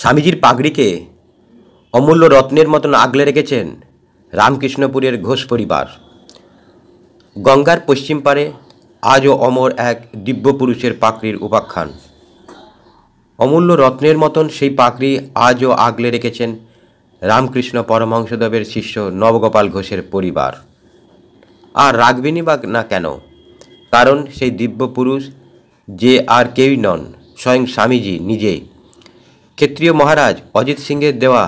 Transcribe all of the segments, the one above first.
স্বামীজির পাগড়িকে অমূল্য রত্নের মতন আগলে রেখেছেন রামকৃষ্ণপুরের ঘোষ পরিবার গঙ্গার পশ্চিম পারে আজও অমর এক দিব্য পুরুষের পাকড়ির উপাখ্যান অমূল্য রত্নের মতন সেই পাকড়ি আজও আগলে রেখেছেন রামকৃষ্ণ পরমহংসদেবের শিষ্য নবগোপাল ঘোষের পরিবার আর রাখবেনি বা না কেন কারণ সেই দিব্য পুরুষ যে আর কেউই নন স্বয়ং স্বামীজি নিজেই ক্ষেত্রীয় মহারাজ অজিত সিংয়ের দেওয়া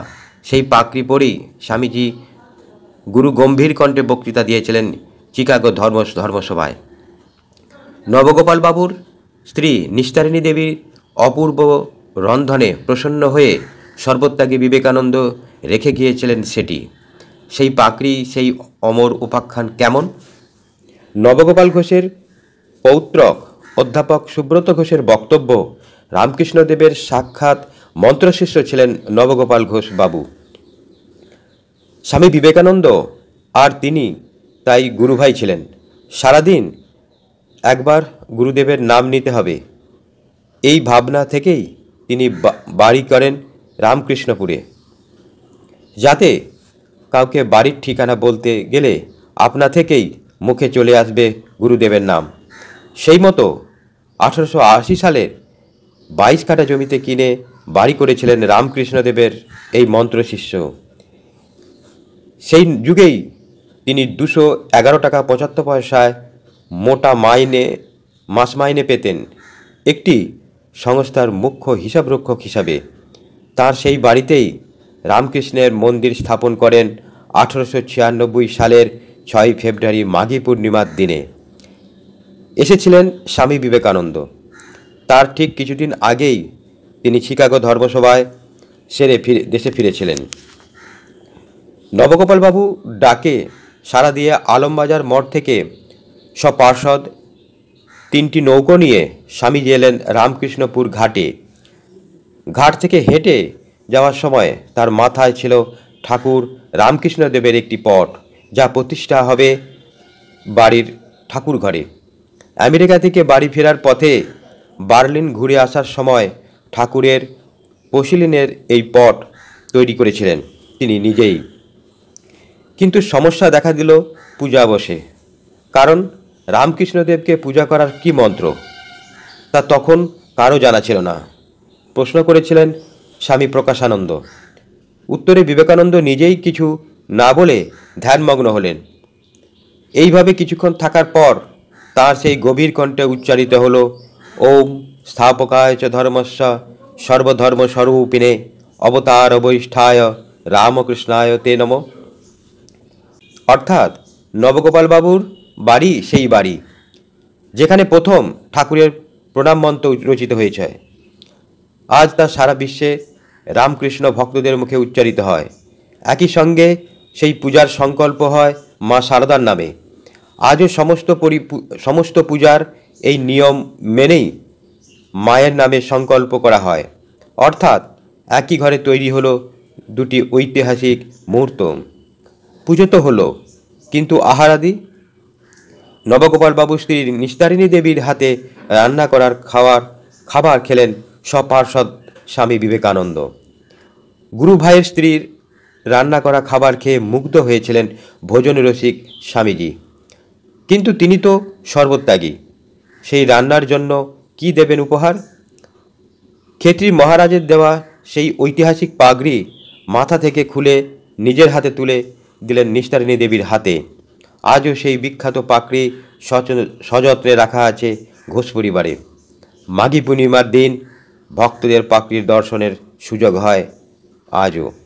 সেই পাকড়ি পরেই স্বামীজি গুরু গম্ভীর কণ্ঠে বক্তৃতা দিয়েছিলেন চিকাগো ধর্ম ধর্মসভায় নবগোপালবাবুর স্ত্রী নিস্তারিণী দেবীর অপূর্ব রন্ধনে প্রসন্ন হয়ে সর্বত্যাগী বিবেকানন্দ রেখে গিয়েছিলেন সেটি সেই পাকড়ি সেই অমর উপাখ্যান কেমন নবগোপাল ঘোষের পৌত্রক অধ্যাপক সুব্রত ঘোষের বক্তব্য রামকৃষ্ণদেবের সাক্ষাৎ মন্ত্রশিষ্য ছিলেন নবগোপাল ঘোষ বাবু স্বামী বিবেকানন্দ আর তিনি তাই গুরুভাই ছিলেন সারাদিন একবার গুরুদেবের নাম নিতে হবে এই ভাবনা থেকেই তিনি বাড়ি করেন রামকৃষ্ণপুরে যাতে কাউকে বাড়ির ঠিকানা বলতে গেলে আপনা থেকেই মুখে চলে আসবে গুরুদেবের নাম সেই মতো আঠারোশো সালের বাইশ কাটা জমিতে কিনে বাড়ি করেছিলেন রামকৃষ্ণদেবের এই মন্ত্র শিষ্য সেই যুগেই তিনি দুশো এগারো টাকা পঁচাত্তর পয়সায় মোটা মাইনে মাস মাইনে পেতেন একটি সংস্থার মুখ্য হিসাবরক্ষক হিসাবে তার সেই বাড়িতেই রামকৃষ্ণের মন্দির স্থাপন করেন আঠেরোশো ছিয়ানব্বই সালের ছয় ফেব্রুয়ারি মাঘী পূর্ণিমার দিনে এসেছিলেন স্বামী বিবেকানন্দ তার ঠিক কিছুদিন আগেই তিনি শিকাগো ধর্মসভায় সেরে ফিরে দেশে ফিরেছিলেন নবগোপালবাবু ডাকে সারা দিয়ে আলমবাজার মঠ থেকে সব পার্ষদ তিনটি নৌকো নিয়ে স্বামীজি এলেন রামকৃষ্ণপুর ঘাটে ঘাট থেকে হেঁটে যাওয়ার সময় তার মাথায় ছিল ঠাকুর রামকৃষ্ণদেবের একটি পট যা প্রতিষ্ঠা হবে বাড়ির ঠাকুর ঘরে আমেরিকা থেকে বাড়ি ফেরার পথে বার্লিন ঘুরে আসার সময় ঠাকুরের পশিলিনের এই পট তৈরি করেছিলেন তিনি নিজেই কিন্তু সমস্যা দেখা দিল পূজা বসে কারণ রামকৃষ্ণদেবকে পূজা করার কি মন্ত্র তা তখন কারও জানা ছিল না প্রশ্ন করেছিলেন স্বামী প্রকাশানন্দ উত্তরে বিবেকানন্দ নিজেই কিছু না বলে ধ্যানমগ্ন হলেন এইভাবে কিছুক্ষণ থাকার পর তার সেই গভীর কণ্ঠে উচ্চারিত হল ওম স্থাপকায় চ ধর্মস্য সর্বধর্মস্বরূপিণে অবতার বৈষ্ঠায় রামকৃষ্ণায় তে নম অর্থাৎ নবগোপালবাবুর বাড়ি সেই বাড়ি যেখানে প্রথম ঠাকুরের প্রণাম মন্ত্র রচিত হয়েছে আজ তা সারা বিশ্বে রামকৃষ্ণ ভক্তদের মুখে উচ্চারিত হয় একই সঙ্গে সেই পূজার সংকল্প হয় মা শারদার নামে আজও সমস্ত পরি সমস্ত পূজার এই নিয়ম মেনেই মায়ের নামে সংকল্প করা হয় অর্থাৎ একই ঘরে তৈরি হলো দুটি ঐতিহাসিক মুহূর্ত পুজো তো হলো কিন্তু আহারাদি নবগোপালবাবু স্ত্রীর নিস্তারিণী দেবীর হাতে রান্না করার খাওয়ার খাবার খেলেন সপার্ষদ স্বামী বিবেকানন্দ গুরু ভাইয়ের স্ত্রীর রান্না করা খাবার খেয়ে মুগ্ধ হয়েছিলেন ভোজন রসিক স্বামীজি কিন্তু তিনি তো সর্বত্যাগী সেই রান্নার জন্য কি দেবেন উপহার খেত্রী মহারাজের দেওয়া সেই ঐতিহাসিক পাগড়ি মাথা থেকে খুলে নিজের হাতে তুলে দিলেন নিস্তারিণী দেবীর হাতে আজও সেই বিখ্যাত পাকড়ি সযত্নে রাখা আছে ঘোষ পরিবারে মাঘী পূর্ণিমার দিন ভক্তদের পাকড়ির দর্শনের সুযোগ হয় আজও